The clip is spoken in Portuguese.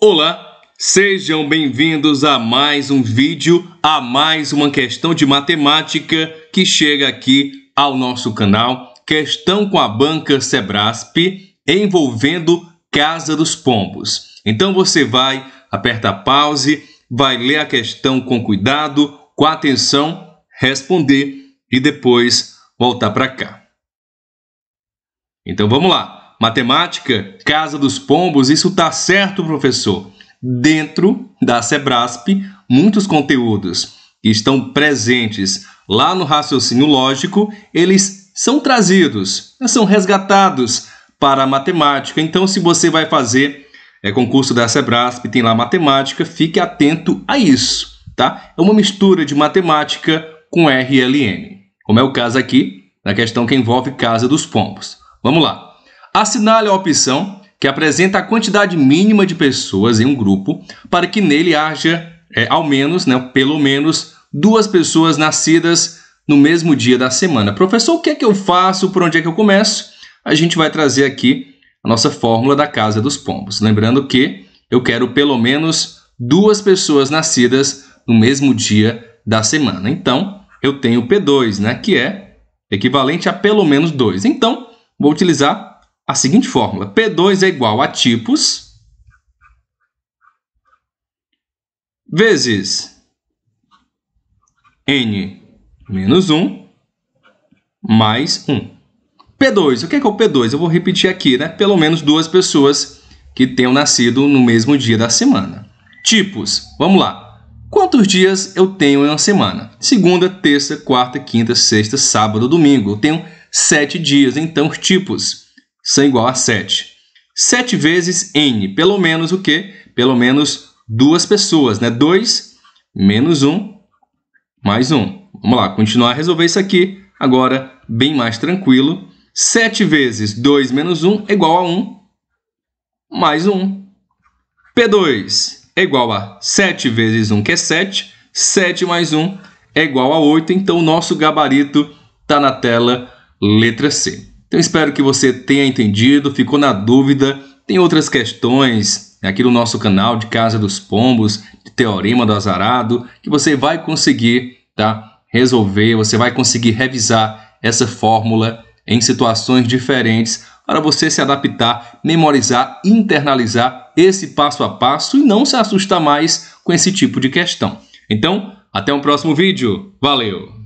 Olá, sejam bem-vindos a mais um vídeo, a mais uma questão de matemática que chega aqui ao nosso canal. Questão com a banca Sebrasp envolvendo Casa dos Pombos. Então você vai, aperta pause, vai ler a questão com cuidado, com atenção, responder e depois voltar para cá. Então vamos lá. Matemática, Casa dos Pombos, isso tá certo, professor. Dentro da Sebrasp, muitos conteúdos que estão presentes lá no raciocínio lógico, eles são trazidos, são resgatados para a matemática. Então, se você vai fazer é, concurso da Sebrasp, tem lá matemática, fique atento a isso, tá? É uma mistura de matemática com RLN, como é o caso aqui na questão que envolve Casa dos Pombos. Vamos lá assinale a opção que apresenta a quantidade mínima de pessoas em um grupo para que nele haja, é, ao menos, né, pelo menos, duas pessoas nascidas no mesmo dia da semana. Professor, o que é que eu faço? Por onde é que eu começo? A gente vai trazer aqui a nossa fórmula da Casa dos Pombos. Lembrando que eu quero pelo menos duas pessoas nascidas no mesmo dia da semana. Então, eu tenho P2, né, que é equivalente a pelo menos 2. Então, vou utilizar a seguinte fórmula: P2 é igual a tipos vezes n menos 1 mais 1. P2, o que é, que é o P2? Eu vou repetir aqui, né? Pelo menos duas pessoas que tenham nascido no mesmo dia da semana. Tipos, vamos lá. Quantos dias eu tenho em uma semana? Segunda, terça, quarta, quinta, sexta, sábado, domingo. Eu tenho sete dias, então tipos são igual a 7. 7 vezes n, pelo menos o quê? Pelo menos duas pessoas, né? 2 menos 1 mais 1. Vamos lá, continuar a resolver isso aqui agora bem mais tranquilo. 7 vezes 2 menos 1 é igual a 1 mais 1. P2 é igual a 7 vezes 1, que é 7. 7 mais 1 é igual a 8. Então, o nosso gabarito está na tela letra C. Então espero que você tenha entendido, ficou na dúvida, tem outras questões aqui no nosso canal de Casa dos Pombos, de Teorema do Azarado, que você vai conseguir tá, resolver, você vai conseguir revisar essa fórmula em situações diferentes para você se adaptar, memorizar, internalizar esse passo a passo e não se assustar mais com esse tipo de questão. Então, até o um próximo vídeo. Valeu!